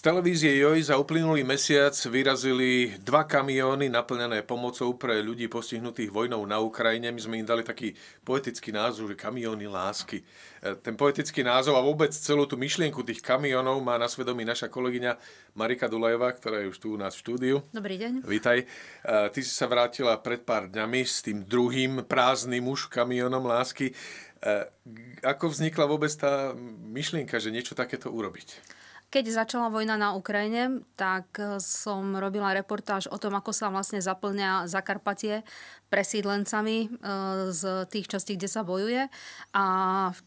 Z televízie JOJ za uplynulý mesiac vyrazili dva kamióny naplnené pomocou pre ľudí postihnutých vojnou na Ukrajine. My sme im dali taký poetický názov, že kamióny lásky. E, ten poetický názov a vôbec celú tú myšlienku tých kamiónov má na svedomí naša kolegyňa Marika Dulajová, ktorá je už tu u nás v štúdiu. Dobrý deň. Vítaj. E, ty si sa vrátila pred pár dňami s tým druhým prázdnym už kamionom lásky. E, ako vznikla vôbec tá myšlienka, že niečo takéto urobiť? Keď začala vojna na Ukrajine, tak eh, som robila reportáž o tom, ako sa vlastne zaplňa Zakarpatie presídlencami eh, z tých častí, kde sa bojuje. A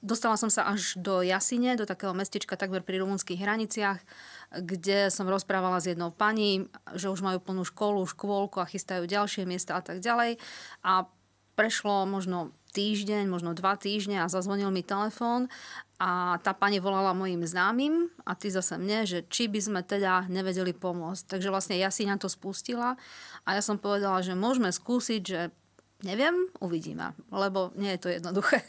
dostala som sa až do Jasine, do takého mestečka takmer pri rumunských hraniciach, kde som rozprávala s jednou pani, že už majú plnú školu, škôlku a chystajú ďalšie miesta a tak ďalej. A prešlo možno týždeň, možno dva týždne a zazvonil mi telefón a tá pani volala mojim známym a ty zase mne, že či by sme teda nevedeli pomôcť. Takže vlastne ja si na to spustila a ja som povedala, že môžeme skúsiť, že neviem, uvidíme, lebo nie je to jednoduché.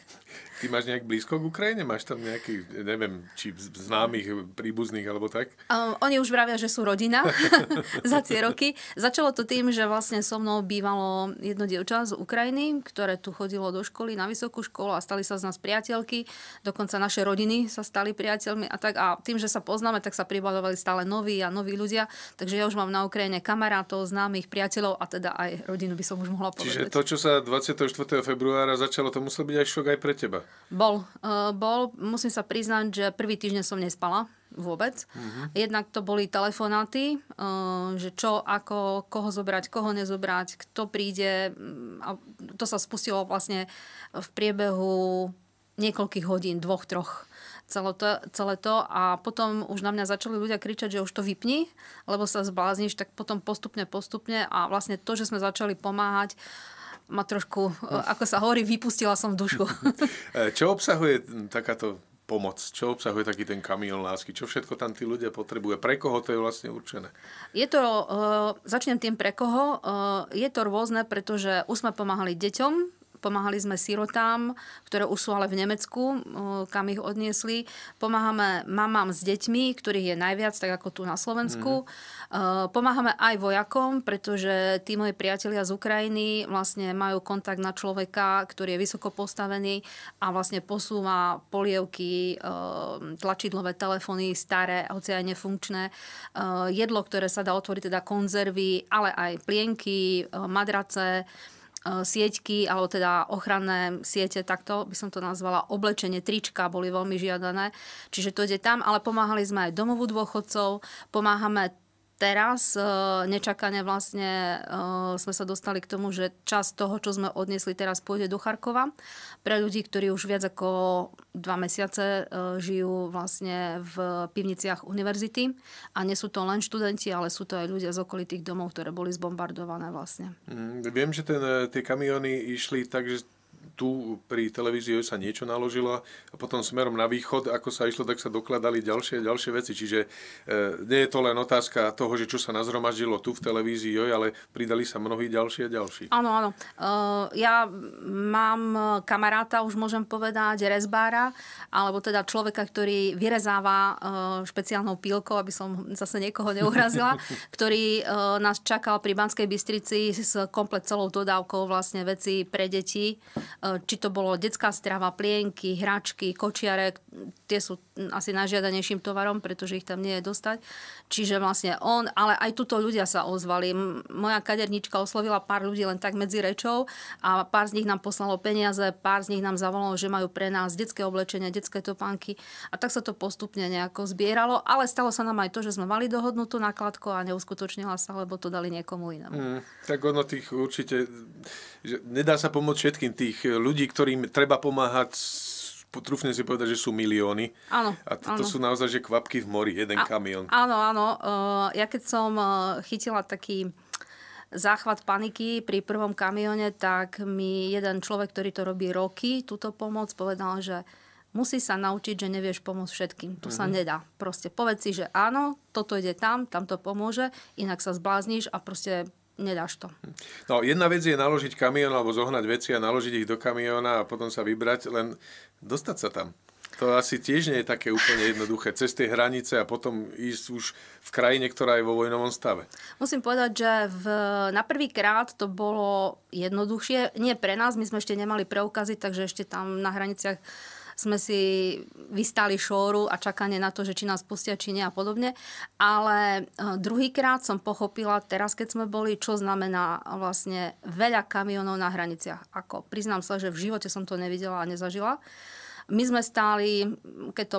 Ty máš nejak blízko k Ukrajine? Máš tam nejakých, neviem, či známych, príbuzných alebo tak? Um, oni už vravia, že sú rodina za tie roky. Začalo to tým, že vlastne so mnou bývalo jedno dievča z Ukrajiny, ktoré tu chodilo do školy, na vysokú školu a stali sa z nás priateľky. Dokonca naše rodiny sa stali priateľmi a tak. A tým, že sa poznáme, tak sa pribadovali stále noví a noví ľudia. Takže ja už mám na Ukrajine kamarátov, známych, priateľov a teda aj rodinu by som už mohla povedať. Čiže to, čo sa 24. februára začalo, to musel byť aj šok aj pre teba teba? Bol. Uh, bol. Musím sa priznať, že prvý týždeň som nespala vôbec. Mm-hmm. Jednak to boli telefonáty, e, že čo, ako, koho zobrať, koho nezobrať, kto príde. Mm, a to sa spustilo vlastne v priebehu niekoľkých hodín, dvoch, troch. Celé to, celé to a potom už na mňa začali ľudia kričať, že už to vypni, lebo sa zblázniš, tak potom postupne, postupne a vlastne to, že sme začali pomáhať, uh, ma trošku, no. eh, ako sa hovorí, vypustila som v dušu. Eh, čo obsahuje takáto pomoc? Čo obsahuje taký ten kamión lásky? Čo všetko tam tí ľudia potrebujú? Pre koho to je vlastne určené? Je to, eh, začnem tým pre koho. Je to rôzne, pretože už sme pomáhali deťom, Pomáhali sme sirotám, ktoré už sú ale v Nemecku, kam ich odniesli. Pomáhame mamám s deťmi, ktorých je najviac, tak ako tu na Slovensku. mm Pomáhame aj vojakom, pretože tí moji priatelia z Ukrajiny vlastne majú kontakt na človeka, ktorý je vysoko postavený a vlastne posúva polievky, tlačidlové telefóny, staré, hoci aj nefunkčné, jedlo, ktoré sa dá otvoriť, teda konzervy, ale aj plienky, madrace, E, sieťky, alebo teda ochranné siete, takto by som to nazvala, oblečenie, trička boli veľmi žiadané. Čiže to ide tam, ale pomáhali sme aj domovu dôchodcov, pomáhame teraz e, nečakane vlastne e, sme sa dostali k tomu, že čas toho, čo sme odnesli, teraz, pôjde do Charkova. Pre ľudí, ktorí už viac ako dva mesiace e, žijú vlastne v pivniciach univerzity. A nie sú to len študenti, ale sú to aj ľudia z okolitých domov, ktoré boli zbombardované vlastne. Mm, viem, že ten, tie kamiony išli tak, že tu pri televízii sa niečo naložilo a potom smerom na východ, ako sa išlo, tak sa dokladali ďalšie, ďalšie veci. Čiže e, nie je to len otázka toho, že čo sa nazromaždilo tu v televízii, joj, ale pridali sa mnohí ďalší a ďalší. Áno, áno. E, ja mám kamaráta, už môžem povedať, rezbára, alebo teda človeka, ktorý vyrezáva e, špeciálnou pílkou, aby som zase niekoho neurazila, ktorý e, nás čakal pri Banskej Bystrici s komplet celou dodávkou vlastne veci pre deti či to bolo detská strava, plienky, hračky, kočiare, tie sú asi najžiadanejším tovarom, pretože ich tam nie je dostať. Čiže vlastne on, ale aj tuto ľudia sa ozvali. Moja kadernička oslovila pár ľudí len tak medzi rečou a pár z nich nám poslalo peniaze, pár z nich nám zavolalo, že majú pre nás detské oblečenia, detské topánky a tak sa to postupne nejako zbieralo, ale stalo sa nám aj to, že sme mali dohodnutú nákladku a neuskutočnila sa, lebo to dali niekomu inému. Mm, tak ono tých určite, že nedá sa pomôcť všetkým tých ľudí, ktorým treba pomáhať trúfne si povedať, že sú milióny. Áno. A to, to áno. sú naozaj že kvapky v mori, jeden a, kamión. Áno, áno. Uh, ja keď som uh, chytila taký záchvat paniky pri prvom kamione, tak mi jeden človek, ktorý to robí roky, túto pomoc, povedal, že musí sa naučiť, že nevieš pomôcť všetkým. To mm-hmm. sa mhm. nedá. Proste povedz si, že áno, toto ide tam, tam to pomôže, inak sa zblázniš a proste nedáš to. No, jedna vec je naložiť kamión alebo zohnať veci a naložiť ich do kamióna a potom sa vybrať, len dostať sa tam. To asi tiež nie je také úplne jednoduché. Cez tie hranice a potom ísť už v krajine, ktorá je vo vojnovom stave. Musím povedať, že v, na prvý krát to bolo jednoduchšie. Nie pre nás, my sme ešte nemali preukazy, takže ešte tam na hraniciach sme si vystali šóru a čakanie na to, že či nás pustia, či nie a podobne. Ale eh, druhýkrát som pochopila, teraz keď sme boli, čo znamená vlastne veľa kamionov na hraniciach. Ako priznám sa, že v živote som to nevidela a nezažila. My sme stáli, keď to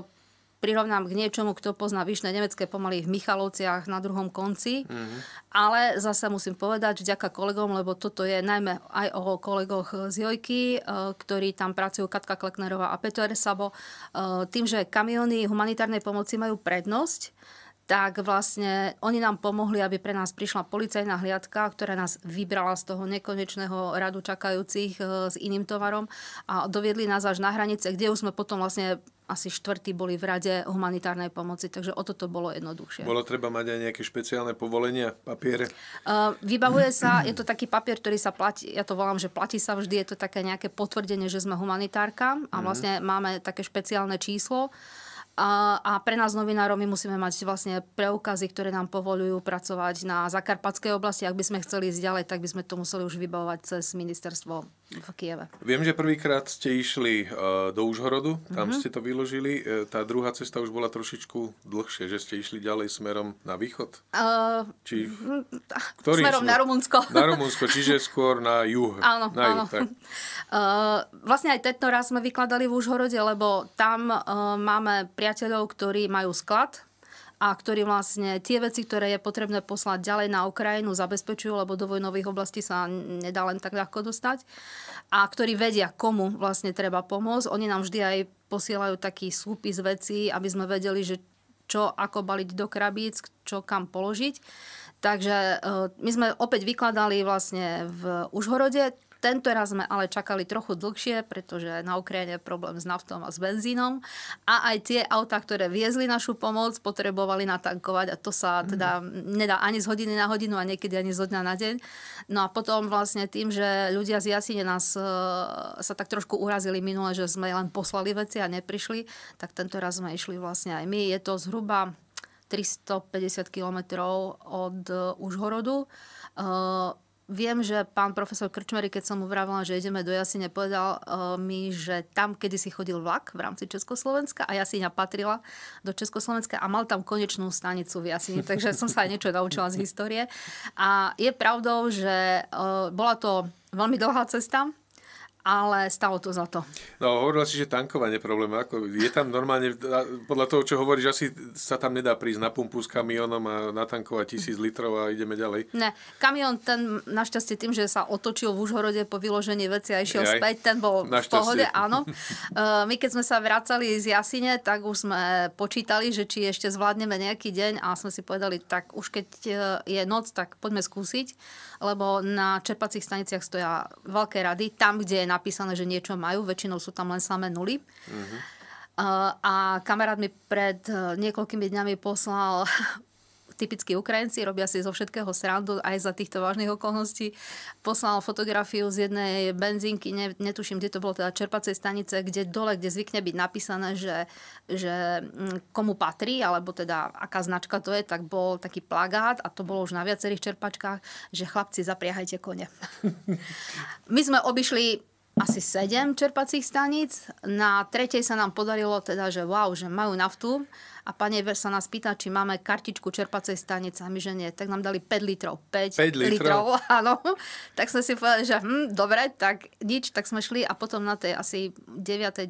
prirovnám k niečomu, kto pozná Vyšné Nemecké pomaly v Michalovciach na druhom konci. Mm-hmm. Ale zase musím povedať, že ďaká kolegom, lebo toto je najmä aj o kolegoch z Jojky, e, ktorí tam pracujú, Katka Kleknerová a Peter Sabo. E, tým, že kamiony humanitárnej pomoci majú prednosť, tak vlastne oni nám pomohli, aby pre nás prišla policajná hliadka, ktorá nás vybrala z toho nekonečného radu čakajúcich e, s iným tovarom a doviedli nás až na hranice, kde už sme potom vlastne asi štvrtí boli v rade humanitárnej pomoci, takže o toto bolo jednoduchšie. Bolo treba mať aj nejaké špeciálne povolenia, papiere? Uh, vybavuje sa, je to taký papier, ktorý sa platí, ja to volám, že platí sa vždy, je to také nejaké potvrdenie, že sme humanitárka a mhm. vlastne máme také špeciálne číslo. Uh, a, a pre nás novinárov my musíme mať vlastne preukazy, ktoré nám povolujú pracovať na zakarpatskej oblasti. Ak by sme chceli ísť ďalej, tak by sme to museli už vybavovať cez ministerstvo v Kieve. Viem, že prvýkrát ste išli e, do Užhorodu, tam mm-hmm. ste to vyložili. E, tá druhá cesta už bola trošičku dlhšie, že ste išli ďalej smerom na východ? Uh, Či, ktorý smerom sme? na Rumunsko. Na Rumunsko, čiže skôr na juh. Áno, na áno. Juh, tak. Uh, vlastne aj tento raz sme vykladali v Užhorode, lebo tam uh, máme priateľov, ktorí majú sklad a ktorý vlastne tie veci, ktoré je potrebné poslať ďalej na Ukrajinu, zabezpečujú, lebo do vojnových oblastí sa nedá len tak ľahko dostať a ktorí vedia, komu vlastne treba pomôcť. Oni nám vždy aj posielajú taký súpis vecí, aby sme vedeli, že čo ako baliť do krabíc, čo kam položiť. Takže e, my sme opäť vykladali vlastne v Užhorode. Tento raz sme ale čakali trochu dlhšie, pretože na Ukrajine je problém s naftom a s benzínom. A aj tie autá, ktoré viezli našu pomoc, potrebovali natankovať a to sa mhm. teda nedá ani z hodiny na hodinu a niekedy ani zo dňa na deň. No a potom vlastne tým, že ľudia z Jasine nás e, sa tak trošku urazili minule, že sme len poslali veci a neprišli, tak tento raz sme išli vlastne aj my. Je to zhruba 350 kilometrov od e, Užhorodu. E, Viem, že pán profesor Krčmery, keď som mu vravila, že ideme do Jasine, povedal eh, mi, že tam kedy si chodil vlak v rámci Československa a Jasina patrila do Československa a mal tam konečnú stanicu v Jasine, takže som sa aj niečo naučila z histórie. A je pravdou, že eh, bola to veľmi dlhá cesta, ale stalo to za to. No, hovorila si, že tankovanie problém. Ako, je tam normálne, podľa toho, čo hovoríš, asi sa tam nedá prísť na pumpu s kamionom a natankovať tisíc litrov a ideme ďalej. Ne, kamión ten našťastie tým, že sa otočil v Užhorode po vyložení veci a išiel Aj, späť, ten bol v pohode, áno. Eh, my keď sme sa vracali z Jasine, tak už sme počítali, že či ešte zvládneme nejaký deň a sme si povedali, tak už keď eh, je noc, tak poďme skúsiť, lebo na čerpacích staniciach stoja veľké rady, tam, kde je napísané, že niečo majú, väčšinou sú tam len samé nuly. Mm-hmm. A kamarát mi pred e, niekoľkými dňami poslal typickí Ukrajinci, robia si zo všetkého srandu, aj za týchto vážnych okolností. Poslal fotografiu z jednej benzínky, ne, netuším, kde to bolo, teda čerpacej stanice, kde dole, kde zvykne byť napísané, že, že mm, komu patrí, alebo teda aká značka to je, tak bol taký plagát a to bolo už na viacerých čerpačkách, že chlapci zapriahajte kone. My sme obišli asi 7 čerpacích staníc. Na tretej sa nám podarilo teda, že wow, že majú naftu a pani Ever sa nás pýta, či máme kartičku čerpacej stanice a my, že nie. Tak nám dali 5 litrov. 5, 5 litrov. litrov, áno. Tak sme si povedali, že hm, dobre, tak nič, tak sme šli a potom na tej asi 9. 10.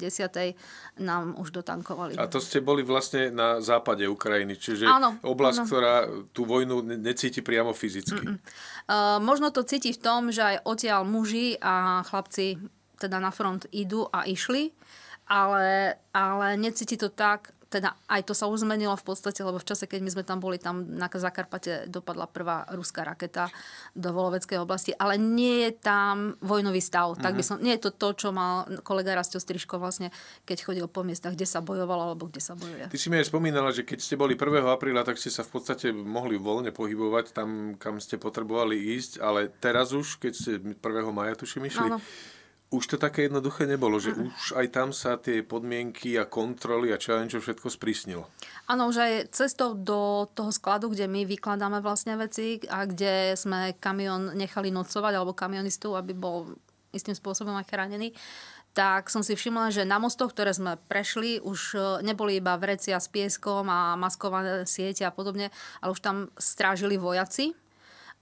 nám už dotankovali. A to ste boli vlastne na západe Ukrajiny, čiže áno, oblasť, áno. ktorá tú vojnu necíti priamo fyzicky. Mm-mm. Uh, možno to cíti v tom, že aj odtiaľ muži a chlapci teda na front idú a išli, ale, ale necíti to tak teda aj to sa už zmenilo v podstate, lebo v čase, keď my sme tam boli, tam na Zakarpate dopadla prvá ruská raketa do Voloveckej oblasti, ale nie je tam vojnový stav. Tak by mhm. som, nie je to to, čo mal kolega Rastio Striško vlastne, keď chodil po miestach, kde sa bojovalo alebo kde sa bojuje. Ty si mi aj spomínala, že keď ste boli 1. apríla, tak ste sa v podstate mohli voľne pohybovať tam, kam ste potrebovali ísť, ale teraz už, keď ste 1. maja tuším išli, ano už to také jednoduché nebolo, že už aj tam sa tie podmienky a kontroly a čo ja čo všetko sprísnilo. Áno, už aj cestou do toho skladu, kde my vykladáme vlastne veci a kde sme kamión nechali nocovať alebo kamionistu, aby bol istým spôsobom aj chránený, tak som si všimla, že na mostoch, ktoré sme prešli, už e, neboli iba vrecia s pieskom a maskované siete a podobne, ale už tam strážili vojaci,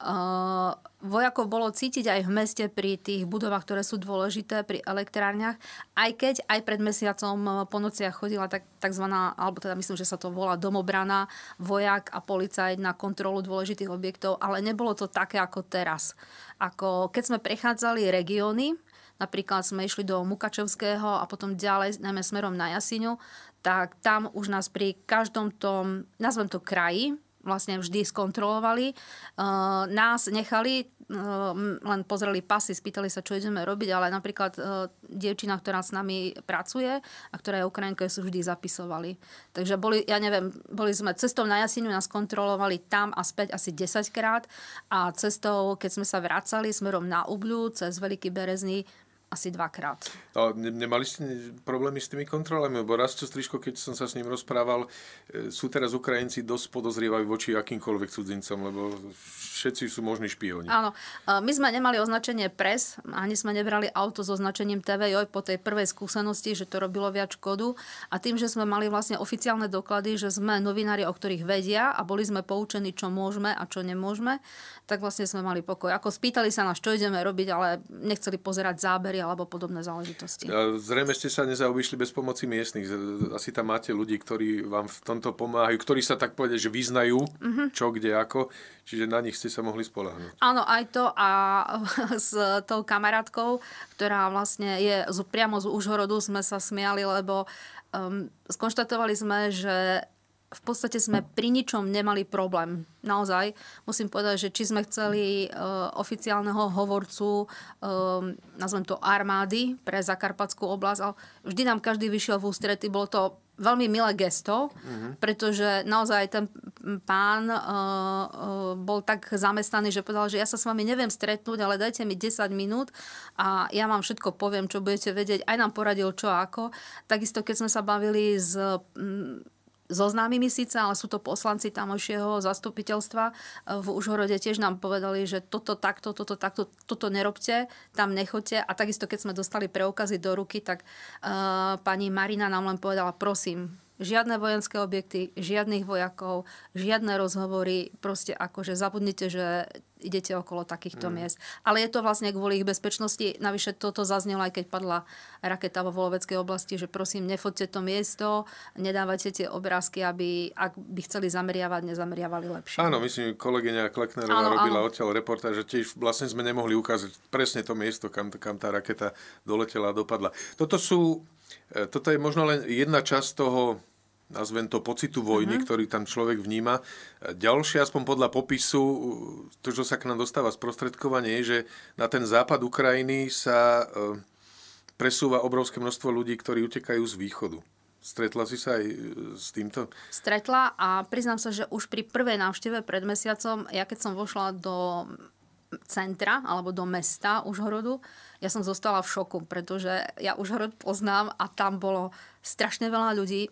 Ehm, vojakov bolo cítiť aj v meste pri tých budovách, ktoré sú dôležité, pri elektrárniach. Aj keď aj pred mesiacom po nociach chodila tak, takzvaná, alebo teda myslím, že sa to volá domobrana, vojak a policajt na kontrolu dôležitých objektov, ale nebolo to také ako teraz. Ako keď sme prechádzali regióny, napríklad sme išli do Mukačovského a potom ďalej, najmä smerom na Jasiňu, tak tam už nás pri každom tom, nazvem to kraji, vlastne vždy skontrolovali. Nás nechali, len pozreli pasy, spýtali sa, čo ideme robiť, ale napríklad dievčina, ktorá s nami pracuje a ktorá je Ukrajinka, sú vždy zapisovali. Takže boli, ja neviem, boli sme cestou na Jasinu, nás kontrolovali tam a späť asi 10 krát a cestou, keď sme sa vracali smerom na Ubľu, cez Veľký Berezný, asi dvakrát. A ne, nemali ste problémy s tými kontrolami? Lebo raz čo striško, keď som sa s ním rozprával, e, sú teraz Ukrajinci dosť podozrievajú voči akýmkoľvek cudzincom, lebo všetci sú možní špioni. Áno, e, my sme nemali označenie pres, ani sme nebrali auto s označením TVJ po tej prvej skúsenosti, že to robilo viac škodu. A tým, že sme mali vlastne oficiálne doklady, že sme novinári, o ktorých vedia a boli sme poučení, čo môžeme a čo nemôžeme, tak vlastne sme mali pokoj. Ako spýtali sa nás, čo ideme robiť, ale nechceli pozerať zábery alebo podobné záležitosti. E, zrejme ste sa nezaobišli bez pomoci miestnych. Asi tam máte ľudí, ktorí vám v tomto pomáhajú, ktorí sa tak povede, že vyznajú, mm-hmm. čo, kde, ako. Čiže na nich ste sa mohli spolahnuť. Áno, aj to a s tou kamarátkou, ktorá vlastne je priamo z Užhorodu, sme sa smiali, lebo um, skonštatovali sme, že v podstate sme pri ničom nemali problém. Naozaj musím povedať, že či sme chceli eh, oficiálneho hovorcu, eh, nazvem to armády pre Zakarpatskú oblasť, ale vždy nám každý vyšiel v ústrety. Bolo to veľmi milé gesto, mhm. pretože naozaj ten pán eh, bol tak zamestnaný, že povedal, že ja sa s vami neviem stretnúť, ale dajte mi 10 minút a ja vám všetko poviem, čo budete vedieť. Aj nám poradil, čo ako. Takisto, keď sme sa bavili s... Mm, so známymi síce, ale sú to poslanci tamošieho zastupiteľstva eh, v Užhorode tiež nám povedali, že toto takto, toto takto, toto nerobte, tam nechoďte. A takisto, keď sme dostali preukazy do ruky, tak uh, pani Marina nám len povedala, prosím, Žiadne vojenské objekty, žiadnych vojakov, žiadne rozhovory, proste akože zabudnite, že idete okolo takýchto mm. miest. Ale je to vlastne kvôli ich bezpečnosti. Navyše toto zaznelo aj keď padla raketa vo Voloveckej oblasti, že prosím, nefoďte to miesto, nedávajte tie obrázky, aby ak by chceli zameriavať, nezameriavali lepšie. Áno, myslím, kolegyňa Kleknerová áno, robila áno. odtiaľ reportáž, že tiež vlastne sme nemohli ukázať presne to miesto, kam, kam tá raketa doletela a dopadla. Toto sú E, toto je možno len jedna časť toho, nazvem to pocitu vojny, mm-hmm. ktorý tam človek vníma. E, Ďalšie, aspoň podľa popisu, to, čo sa k nám dostáva sprostredkovanie, je, že na ten západ Ukrajiny sa e, presúva obrovské množstvo ľudí, ktorí utekajú z východu. Stretla si sa aj s týmto? Stretla a priznám sa, že už pri prvej návšteve pred mesiacom, ja keď som vošla do centra alebo do mesta Užhorodu, ja som zostala v šoku, pretože ja Užhorod poznám a tam bolo strašne veľa ľudí,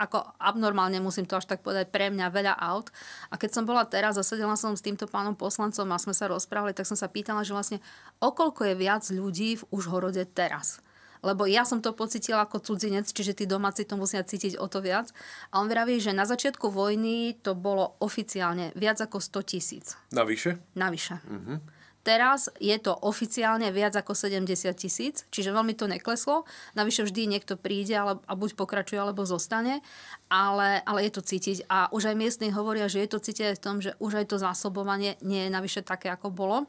ako abnormálne, musím to až tak povedať, pre mňa veľa aut. A keď som bola teraz, sedela som s týmto pánom poslancom a sme sa rozprávali, tak som sa pýtala, že vlastne okoľko je viac ľudí v Užhorode teraz lebo ja som to pocitila ako cudzinec, čiže tí domáci to musia cítiť o to viac. A on vraví, že na začiatku vojny to bolo oficiálne viac ako 100 tisíc. Navyše? Navyše. Uh-huh. Teraz je to oficiálne viac ako 70 tisíc, čiže veľmi to nekleslo. Navyše vždy niekto príde ale, a buď pokračuje, alebo zostane, ale, ale je to cítiť. A už aj miestni hovoria, že je to cítiť aj v tom, že už aj to zásobovanie nie je navyše také, ako bolo.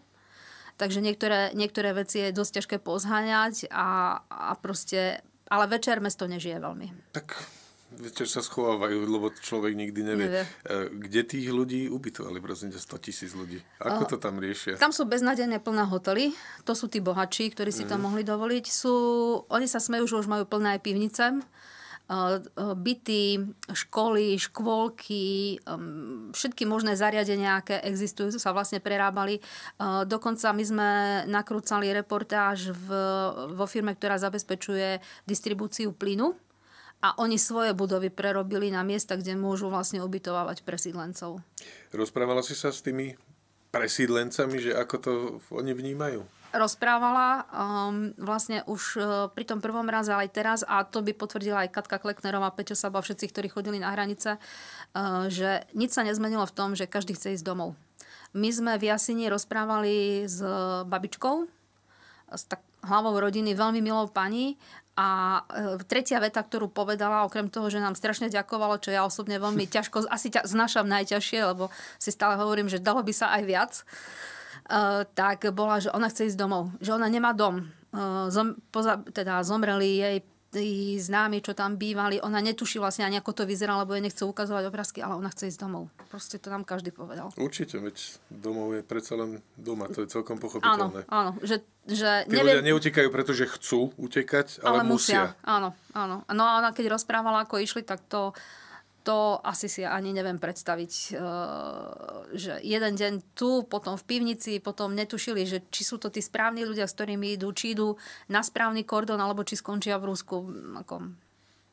Takže niektoré, niektoré veci je dosť ťažké pozháňať a, a proste... Ale večer mesto nežije veľmi. Tak večer sa schovávajú, lebo človek nikdy nevie. nevie. E, kde tých ľudí ubytovali, prosím ťa, 100 tisíc ľudí? Ako uh, to tam riešia? Tam sú beznadene plné hotely, to sú tí bohačí, ktorí si mm. to mhm. mohli dovoliť. Sú, oni sa smejú, že už majú plné aj pivnice, byty, školy, škôlky, všetky možné zariadenia, aké existujú, sa vlastne prerábali. Dokonca my sme nakrúcali reportáž v, vo firme, ktorá zabezpečuje distribúciu plynu a oni svoje budovy prerobili na miesta, kde môžu vlastne ubytovávať presídlencov. Rozprávala si sa s tými presídlencami, že ako to oni vnímajú? rozprávala um, vlastne už uh, pri tom prvom raze, ale aj teraz, a to by potvrdila aj Katka Kleknerová, Peťo Saba, všetci, ktorí chodili na hranice, uh, že nič sa nezmenilo v tom, že každý chce ísť domov. My sme v Jasini rozprávali s uh, babičkou, s tak hlavou rodiny, veľmi milou pani a uh, tretia veta, ktorú povedala, okrem toho, že nám strašne ďakovalo, čo ja osobne veľmi ťažko, asi ťa, znašam najťažšie, lebo si stále hovorím, že dalo by sa aj viac, Eh, tak bola, že ona chce ísť domov, že ona nemá dom. Uh, zom, poza, teda zomreli jej známi, čo tam bývali, ona netuší vlastne ani ako to vyzerá, lebo jej nechce ukazovať obrázky, ale ona chce ísť domov. Proste to nám každý povedal. Určite, veď domov je predsa len doma, to je celkom pochopiteľné. Áno, áno, že, že Tí nevie... ľudia neutekajú, pretože chcú utekať, ale, ale musia. musia. Áno, áno. No a ona keď rozprávala, ako išli, tak to to asi si ani neviem predstaviť, eh, že jeden deň tu, potom v pivnici, potom netušili, že či sú to tí správni ľudia, s ktorými idú, či idú na správny kordon, alebo či skončia v Rusku. Ako...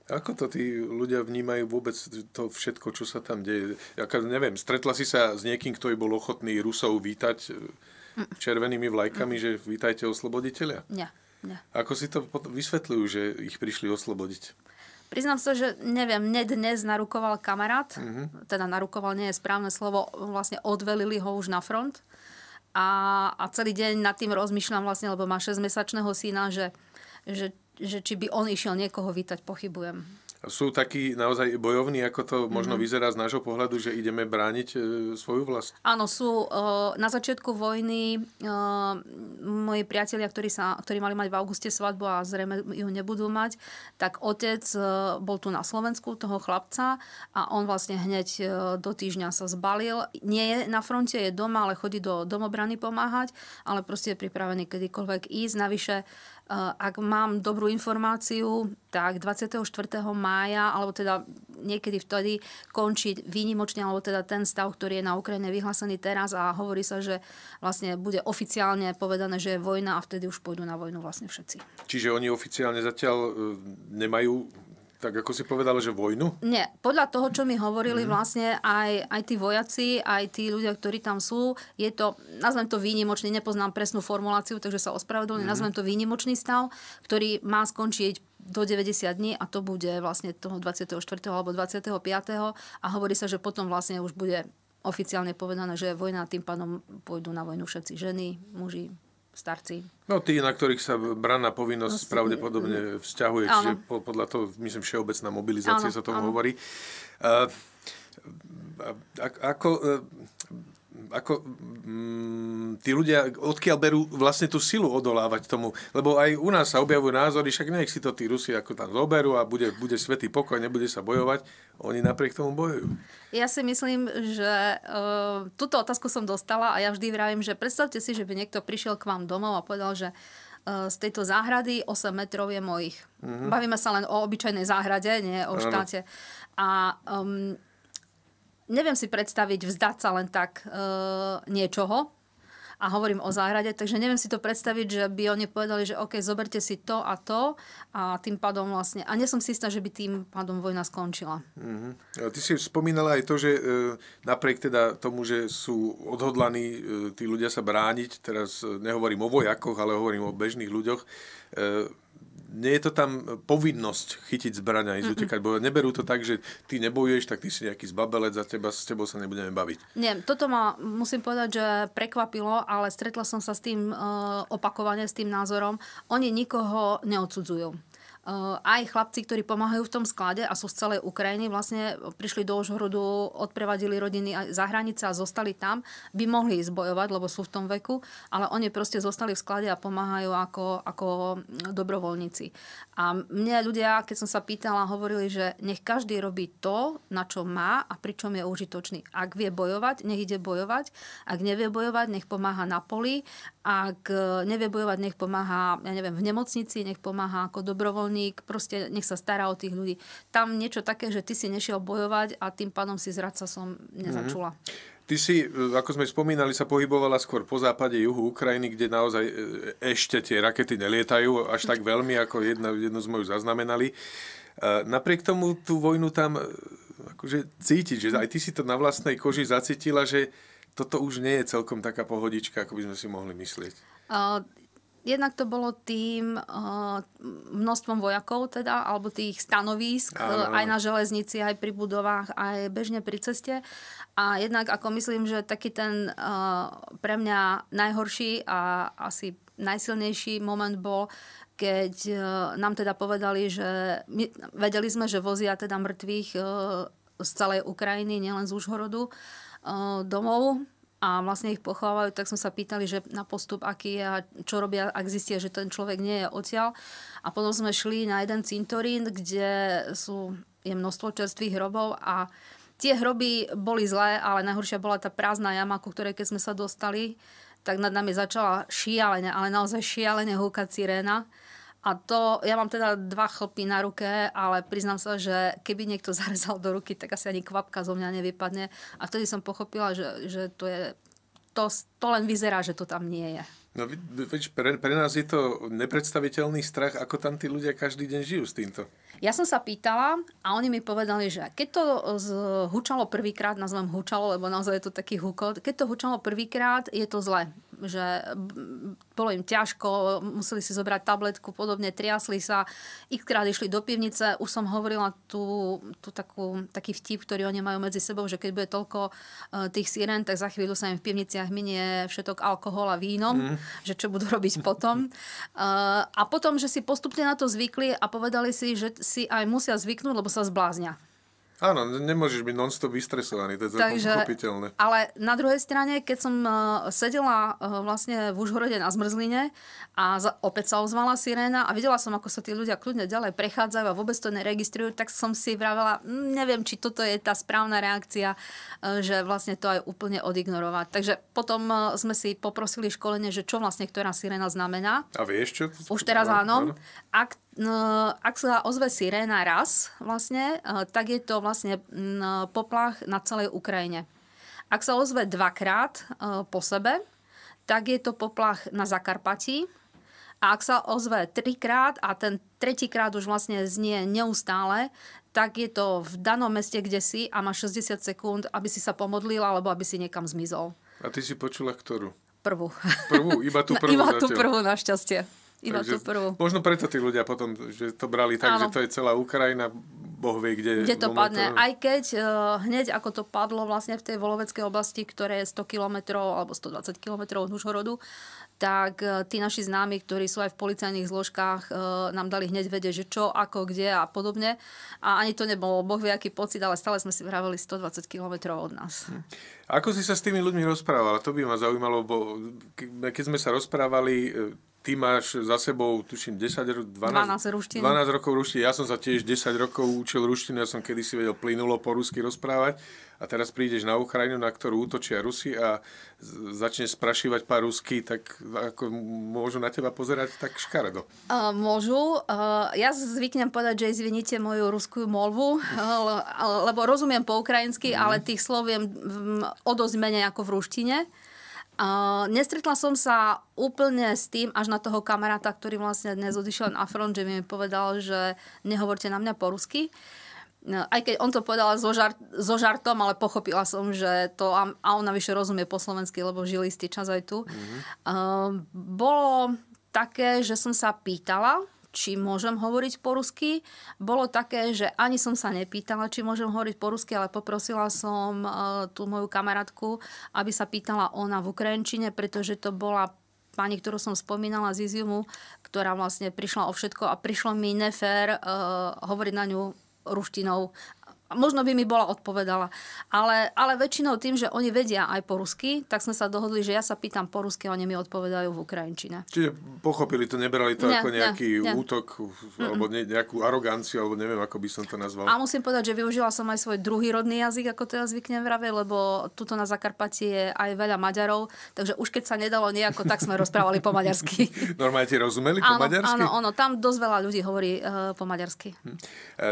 Ako to tí ľudia vnímajú vôbec to všetko, čo sa tam deje? Ja neviem, stretla si sa s niekým, kto bol ochotný Rusov vítať eh, mm. červenými vlajkami, mm. že vítajte osloboditeľa? Nie, nie. Ako si to vysvetľujú, že ich prišli oslobodiť? Priznám sa, že neviem, mne dnes narukoval kamarát, mm-hmm. teda narukoval nie je správne slovo, vlastne odvelili ho už na front a, a celý deň nad tým rozmýšľam vlastne, lebo má 6-mesačného syna, že, že, že či by on išiel niekoho vítať, pochybujem sú takí naozaj bojovní, ako to možno mm-hmm. vyzerá z nášho pohľadu, že ideme brániť e, svoju vlast? Áno, sú e, na začiatku vojny e, moji priatelia, ktorí, sa, ktorí mali mať v auguste svadbu a zrejme ju nebudú mať, tak otec e, bol tu na Slovensku, toho chlapca a on vlastne hneď e, do týždňa sa zbalil. Nie je na fronte, je doma, ale chodí do domobrany pomáhať, ale proste je pripravený kedykoľvek ísť. Navyše Eh, ak mám dobrú informáciu, tak 24. mája, alebo teda niekedy vtedy končí výnimočne, alebo teda ten stav, ktorý je na Ukrajine vyhlásený teraz a hovorí sa, že vlastne bude oficiálne povedané, že je vojna a vtedy už pôjdu na vojnu vlastne všetci. Čiže oni oficiálne zatiaľ eh, nemajú tak ako si povedala, že vojnu? Nie, podľa toho, čo mi hovorili mm. vlastne aj, aj tí vojaci, aj tí ľudia, ktorí tam sú, je to, nazvem to výnimočný, nepoznám presnú formuláciu, takže sa ospravedlňujem, mm. nazvem to výnimočný stav, ktorý má skončiť do 90 dní a to bude vlastne toho 24. alebo 25. a hovorí sa, že potom vlastne už bude oficiálne povedané, že vojna, tým pádom pôjdu na vojnu všetci ženy, muži, starci. No tí, na ktorých sa brana povinnosť no, pravdepodobne vzťahuje, ano. čiže podľa toho, myslím, všeobecná mobilizácia ano. sa tomu ano. hovorí. Uh, ako, e, ako mm, tí ľudia, odkiaľ berú vlastne tú silu odolávať tomu. Lebo aj u nás sa objavujú názory, však nech si to tí Rusi ako tam zoberú a bude, bude svetý pokoj, nebude sa bojovať. Oni napriek tomu bojujú. Ja si myslím, že e, túto otázku som dostala a ja vždy vravím, že predstavte si, že by niekto prišiel k vám domov a povedal, že e, z tejto záhrady, 8 metrov je mojich. Mm-hmm. Bavíme sa len o obyčajnej záhrade, nie o štáte. A um, neviem si predstaviť vzdať sa len tak e, niečoho, a hovorím o záhrade, takže neviem si to predstaviť, že by oni povedali, že OK, zoberte si to a to a tým pádom vlastne, a nie som si istá, že by tým pádom vojna skončila. Mm-hmm. Ty si spomínala aj to, že e, napriek teda tomu, že sú odhodlaní e, tí ľudia sa brániť, teraz e, nehovorím o vojakoch, ale hovorím o bežných ľuďoch, e, nie je to tam povinnosť chytiť zbraň a ísť utekať bo Neberú to tak, že ty nebojuješ, tak ty si nejaký zbabelec a teba, s tebou sa nebudeme baviť. Nie, toto ma musím povedať, že prekvapilo, ale stretla som sa s tým e, opakovane, s tým názorom. Oni nikoho neodsudzujú aj chlapci, ktorí pomáhajú v tom sklade a sú z celej Ukrajiny, vlastne prišli do Ožhrodu, odprevadili rodiny za hranice a zostali tam, by mohli ísť bojovať, lebo sú v tom veku, ale oni proste zostali v sklade a pomáhajú ako, ako dobrovoľníci. A mne ľudia, keď som sa pýtala, hovorili, že nech každý robí to, na čo má a pričom je užitočný. Ak vie bojovať, nech ide bojovať. Ak nevie bojovať, nech pomáha na poli ak e, nevie bojovať, nech pomáha, ja neviem, v nemocnici, nech pomáha ako dobrovoľník, proste nech sa stará o tých ľudí. Tam niečo také, že ty si nešiel bojovať a tým pádom si zradca som nezačula. Mm-hmm. Ty si, e, ako sme spomínali, sa pohybovala skôr po západe juhu Ukrajiny, kde naozaj e, ešte tie rakety nelietajú až tak veľmi, ako jedno, jedno z mojich zaznamenali. Napriek tomu tú vojnu tam akože cítiť, že aj ty si to na vlastnej koži zacítila, že toto už nie je celkom taká pohodička, ako by sme si mohli myslieť. Uh, jednak to bolo tým uh, množstvom vojakov teda, alebo tých stanovísk áno, áno. aj na železnici, aj pri budovách, aj bežne pri ceste. A jednak ako myslím, že taký ten uh, pre mňa najhorší a asi najsilnejší moment bol, keď uh, nám teda povedali, že my, vedeli sme, že vozia teda mŕtvych uh, z celej Ukrajiny, nielen z Užhorodu. Uh, E, domov a vlastne ich pochovávajú, tak sme sa pýtali, že na postup aký je a čo robia, ak zistia, že ten človek nie je odtiaľ. A potom sme šli na jeden cintorín, kde sú, je množstvo čerstvých hrobov a tie hroby boli zlé, ale najhoršia bola tá prázdna jama, ku ktorej keď sme sa dostali, tak nad nami začala šialene, ale naozaj šialene húkať siréna. A to, ja mám teda dva chlpy na ruke, ale priznám sa, že keby niekto zarezal do ruky, tak asi ani kvapka zo mňa nevypadne. A vtedy som pochopila, že, že to, je, to, to len vyzerá, že to tam nie je. No vieš, pre, pre nás je to nepredstaviteľný strach, ako tam tí ľudia každý deň žijú s týmto. Ja som sa pýtala a oni mi povedali, že keď to hučalo prvýkrát, nazvem hučalo, lebo naozaj je to taký hukot, keď to hučalo prvýkrát, je to zle že bolo im ťažko, museli si zobrať tabletku, podobne, triasli sa, ich krát išli do pivnice, už som hovorila tú, tú takú, taký vtip, ktorý oni majú medzi sebou, že keď bude toľko e, tých sirén, tak za chvíľu sa im v pivniciach minie všetok alkohol a vínom, mhm. mm. že čo budú robiť potom. E, a potom, že si postupne na to zvykli a povedali si, že si aj musia zvyknúť, lebo sa zbláznia. Áno, nemôžeš byť non-stop vystresovaný, to je Takže, pochopiteľné. Ale na druhej strane, keď som e, sedela e, vlastne v Užhorode na zmrzline a za, opäť sa ozvala siréna a videla som, ako sa tí ľudia kľudne ďalej prechádzajú a vôbec to neregistrujú, tak som si vravela, mm, neviem, či toto je tá správna reakcia, e, že vlastne to aj úplne odignorovať. Takže potom sme si poprosili školenie, že čo vlastne ktorá sirena znamená. A vieš čo? Už teraz no, áno. áno. Ak ak sa ozve siréna raz, vlastne, e, tak je to vlastne poplach na celej Ukrajine. Ak sa ozve dvakrát e, po sebe, tak je to poplach na Zakarpatí. A ak sa ozve trikrát a ten tretíkrát už vlastne znie neustále, tak je to v danom meste, kde si a má 60 sekúnd, aby si sa pomodlil alebo aby si niekam zmizol. A ty si počula ktorú? Prvú. Prvú, iba tú prvú. iba tú prvú, našťastie. Iba tú prvú. Možno preto tí ľudia potom že to brali tak, Áno. že to je celá Ukrajina, Boh vie, kde... Kde to padne. To... Eh, aj keď uh, hneď ako to padlo vlastne v tej Voloveckej oblasti, ktoré je 100 km alebo 120 km od Nužhorodu, tak eh, tí naši známi, ktorí sú aj v policajných zložkách, e, nám dali hneď vedieť, že čo, ako, kde a podobne. A ani to nebolo Boh vie, aký pocit, ale stále sme si vraveli 120 kilometrov od nás. Hm. Ako si sa s tými ľuďmi rozprávala? To by ma zaujímalo, bo keď sme sa rozprávali ty máš za sebou, tuším, 10, 12, 12, ruštiny. 12 rokov ruštiny. Ja som sa tiež 10 rokov učil ruštinu, ja som kedysi vedel plynulo po rusky rozprávať a teraz prídeš na Ukrajinu, na ktorú útočia Rusi a začneš sprašívať pár rusky, tak ako môžu na teba pozerať tak škaredo. Uh, môžu. Uh, ja zvyknem povedať, že izvinite moju ruskú molvu, lebo rozumiem po ukrajinsky, mm. ale tých slov viem o dosť menej ako v ruštine. Uh, nestretla som sa úplne s tým, až na toho kamaráta, ktorý vlastne dnes odišiel na front, že mi povedal, že nehovorte na mňa po rusky. No, aj keď on to povedal so, žart, so žartom, ale pochopila som, že to... A, a on navyše rozumie po slovensky, lebo žili istý čas aj tu. Mm-hmm. Uh, bolo také, že som sa pýtala, či môžem hovoriť po rusky, bolo také, že ani som sa nepýtala, či môžem hovoriť po rusky, ale poprosila som e, tú moju kamarátku, aby sa pýtala ona v ukrajinčine, pretože to bola pani, ktorú som spomínala z Iziumu, ktorá vlastne prišla o všetko a prišlo mi nefér uh, e, hovoriť na ňu ruštinou Možno by mi bola odpovedala. Ale, ale väčšinou tým, že oni vedia aj po rusky, tak sme sa dohodli, že ja sa pýtam po rusky a oni mi odpovedajú v ukrajinčine. Čiže pochopili to, neberali to ne, ako nejaký ne, ne. útok alebo ne, nejakú aroganciu, alebo neviem, ako by som to nazval. A musím povedať, že využila som aj svoj druhý rodný jazyk, ako to ja zvyknem vraviť, lebo tuto na Zakarpati je aj veľa Maďarov, takže už keď sa nedalo nejako, tak sme rozprávali po maďarsky. Normálne ti rozumeli po áno, maďarsky? Áno, áno, tam dosť veľa ľudí hovorí uh, po maďarsky. Hm. Eh,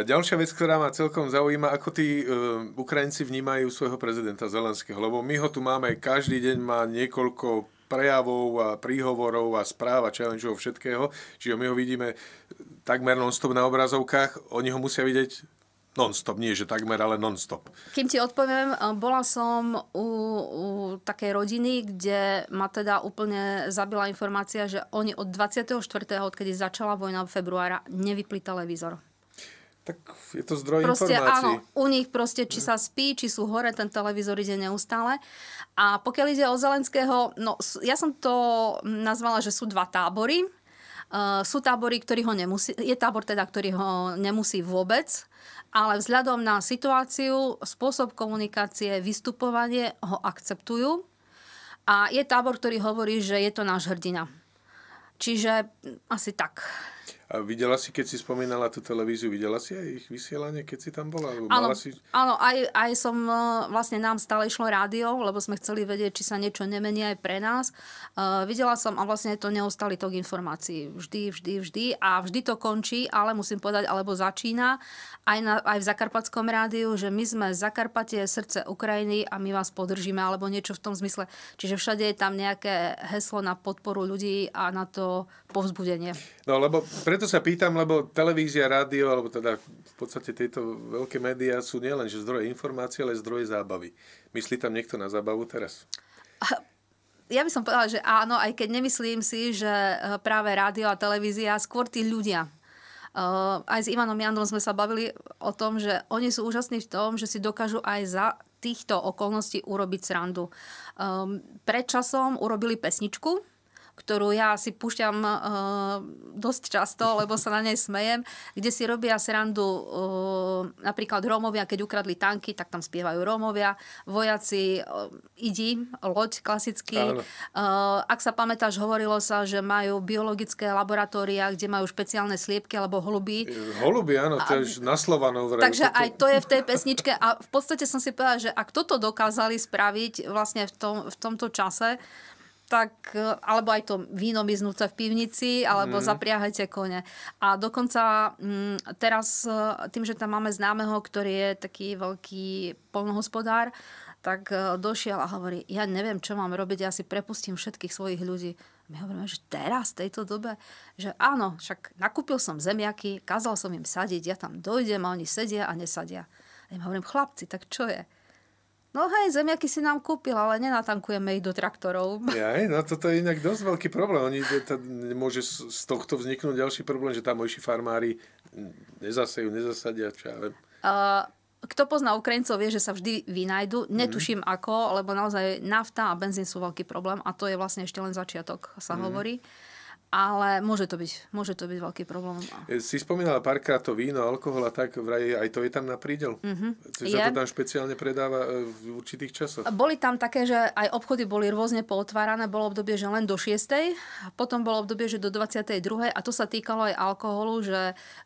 ďalšia vec, ktorá ma celkom zaujíma, zaujíma, ako tí uh, Ukrajinci vnímajú svojho prezidenta Zelenského, lebo my ho tu máme, každý deň má niekoľko prejavov a príhovorov a správ a challengeov všetkého, čiže my ho vidíme takmer non-stop na obrazovkách, oni ho musia vidieť Non-stop, nie že takmer, ale non-stop. Kým ti odpoviem, e, bola som u, u takej rodiny, kde ma teda úplne zabila informácia, že oni od 24., odkedy začala vojna v februára, nevypli televízor. Tak je to zdroj proste, informácií. Áno, u nich proste, či sa spí, či sú hore, ten televízor ide neustále. A pokiaľ ide o Zelenského, no ja som to nazvala, že sú dva tábory. Uh, sú tábory, ktorý ho nemusí, je tábor teda, ktorý ho nemusí vôbec, ale vzhľadom na situáciu, spôsob komunikácie, vystupovanie ho akceptujú. A je tábor, ktorý hovorí, že je to náš hrdina. Čiže asi tak. A videla si, keď si spomínala tú televíziu, videla si aj ich vysielanie, keď si tam bola? Áno, si... áno aj, aj som, e, vlastne nám stále išlo rádio, lebo sme chceli vedieť, či sa niečo nemení aj pre nás. Uh, videla som a vlastne to neostali tok informácií. Vždy, vždy, vždy a vždy to končí, ale musím povedať, alebo začína aj, na, aj v Zakarpatskom rádiu, že my sme Zakarpatie, srdce Ukrajiny a my vás podržíme, alebo niečo v tom zmysle. Čiže všade je tam nejaké heslo na podporu ľudí a na to povzbudenie. No lebo pre preto sa pýtam, lebo televízia, rádio, alebo teda v podstate tieto veľké médiá sú nielen že zdroje informácie, ale zdroje zábavy. Myslí tam niekto na zábavu teraz? Ja by som povedala, že áno, aj keď nemyslím si, že eh, práve rádio a televízia, skôr tí ľudia eh, aj s Ivanom Jandlom sme sa bavili o tom, že oni sú úžasní v tom, že si dokážu aj za týchto okolností urobiť srandu. Um, pred časom urobili pesničku, ktorú ja si púšťam e, dosť často, lebo sa na nej smejem, kde si robia srandu e, napríklad Rómovia, keď ukradli tanky, tak tam spievajú Rómovia, vojaci e, eh, idí, loď klasicky. E, ak sa pamätáš, hovorilo sa, že majú biologické laboratória, kde majú špeciálne sliepky alebo holuby. Holuby, áno, to je na Slovanov. takže toto... aj to je v tej pesničke a v podstate som si povedala, že ak toto dokázali spraviť vlastne v, tom, v tomto čase, tak, e, alebo aj to víno miznúce v pivnici, alebo mm. zapriahajte kone. A dokonca m, mm, teraz e, tým, že tam máme známeho, ktorý je taký veľký polnohospodár, tak e, došiel a hovorí, ja neviem, čo mám robiť, ja si prepustím všetkých svojich ľudí. My hovoríme, že teraz, v tejto dobe, že áno, však nakúpil som zemiaky, kázal som im sadiť, ja tam dojdem a oni sedia a nesadia. A im hovorím, chlapci, tak čo je? No hej, zemiaky si nám kúpil, ale nenatankujeme ich do traktorov. Ja, no toto je inak dosť veľký problém. Oni, môže z tohto vzniknúť ďalší problém, že tamojší farmári nezasejú, nezasadia, čo ja viem. Uh, kto pozná Ukrajincov, vie, že sa vždy vynajdu. Mhm. Netuším mm. ako, lebo naozaj nafta a benzín sú veľký problém a to je vlastne ešte len začiatok, sa mm. hovorí ale môže to byť, môže to byť veľký problém. No. E, si spomínala párkrát to víno, alkohol a tak, vraj aj to je tam na prídel. Mm-hmm. Je. Sa to tam špeciálne predáva e, v určitých časoch. Boli tam také, že aj obchody boli rôzne pootvárané, bolo obdobie, že len do 6. Potom bolo obdobie, že do 22. A to sa týkalo aj alkoholu, že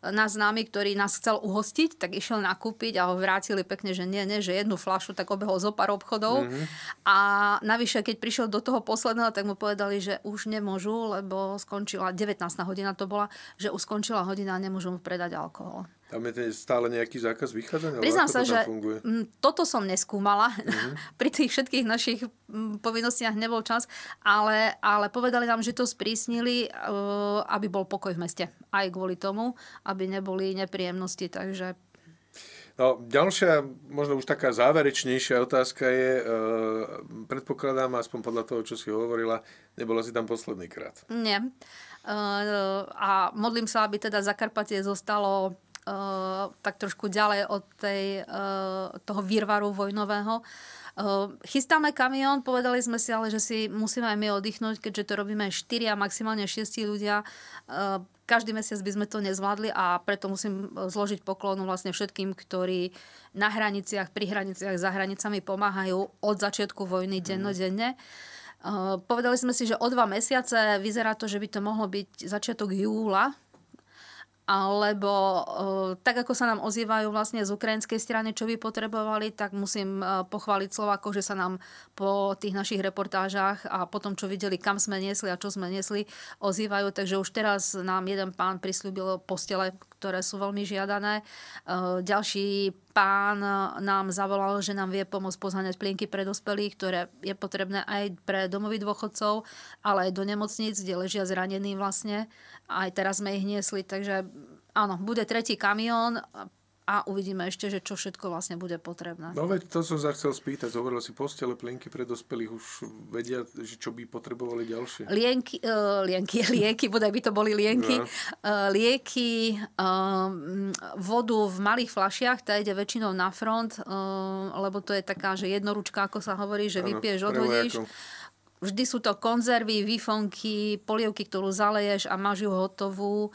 nás známy, ktorý nás chcel uhostiť, tak išiel nakúpiť a ho vrátili pekne, že nie, nie, že jednu flašu, tak obehol zo pár obchodov. Mm-hmm. A navyše, keď prišiel do toho posledného, tak mu povedali, že už nemôžu, lebo skončila, 19. hodina to bola, že už skončila hodina a nemôžu mu predať alkohol. Tam je stále nejaký zákaz vychádzania? Priznám sa, to že funguje? Mm, toto som neskúmala. Mm-hmm. Pri tých všetkých našich mm, povinnostiach nebol čas, ale, ale povedali nám, že to sprísnili, e, aby bol pokoj v meste. Aj kvôli tomu, aby neboli nepríjemnosti. Takže No, ďalšia, možno už taká záverečnejšia otázka je, e, predpokladám, aspoň podľa toho, čo si hovorila, nebola si tam posledný krát. Nie. E, a modlím sa, aby teda Zakarpatie zostalo e, tak trošku ďalej od tej, e, toho výrvaru vojnového. E, chystáme kamión, povedali sme si ale, že si musíme aj my oddychnúť, keďže to robíme 4 a maximálne 6 ľudia. E, každý mesiac by sme to nezvládli a preto musím e, zložiť poklonu vlastne všetkým, ktorí na hraniciach, pri hraniciach, za hranicami pomáhajú od začiatku vojny mhm. dennodenne. E, povedali sme si, že o dva mesiace vyzerá to, že by to mohlo byť začiatok júla, alebo eh, tak, ako sa nám ozývajú vlastne z ukrajinskej strany, čo by potrebovali, tak musím eh, pochváliť Slováko, že sa nám po tých našich reportážach a po tom, čo videli, kam sme niesli a čo sme niesli, ozývajú. Takže už teraz nám jeden pán prislúbil postele, ktoré sú veľmi žiadané. E, ďalší pán nám zavolal, že nám vie pomôcť pozáňať plienky pre dospelých, ktoré je potrebné aj pre domovy dôchodcov, ale aj do nemocnic kde ležia zranení vlastne. Aj teraz sme ich niesli, takže áno, bude tretí kamión, a uvidíme ešte, že čo všetko vlastne bude potrebné. No veď to som sa chcel spýtať, hovoril si postele, plienky pre dospelých už vedia, že čo by potrebovali ďalšie. Lienky, uh, lienky lieky, bodaj by to boli lienky, no. uh, lieky, uh, vodu v malých flašiach, tá ide väčšinou na front, uh, lebo to je taká, že jednoručka, ako sa hovorí, že ano, vypieš, odhodíš. Prevojakom Vždy sú to konzervy, výfonky, polievky, ktorú zaleješ a máš ju hotovú.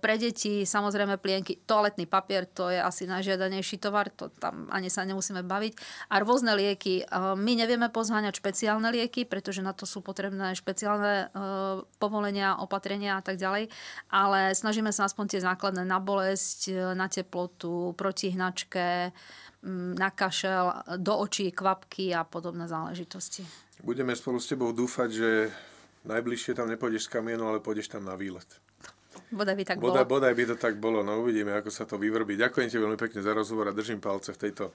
Pre deti samozrejme plienky, toaletný papier, to je asi najžiadanejší tovar, to tam ani sa nemusíme baviť. A rôzne lieky. My nevieme pozháňať špeciálne lieky, pretože na to sú potrebné špeciálne povolenia, opatrenia a tak ďalej. Ale snažíme sa aspoň tie základné na bolesť, na teplotu, proti hnačke, na kašel, do očí, kvapky a podobné záležitosti. Budeme spolu s tebou dúfať, že najbližšie tam nepôjdeš s kamienom, ale pôjdeš tam na výlet. Bodaj by, tak bodaj, bolo. bodaj by to tak bolo. No uvidíme, ako sa to vyvrbí. Ďakujem ti veľmi pekne za rozhovor a držím palce v tejto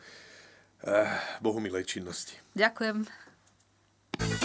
eh, bohumilej činnosti. Ďakujem.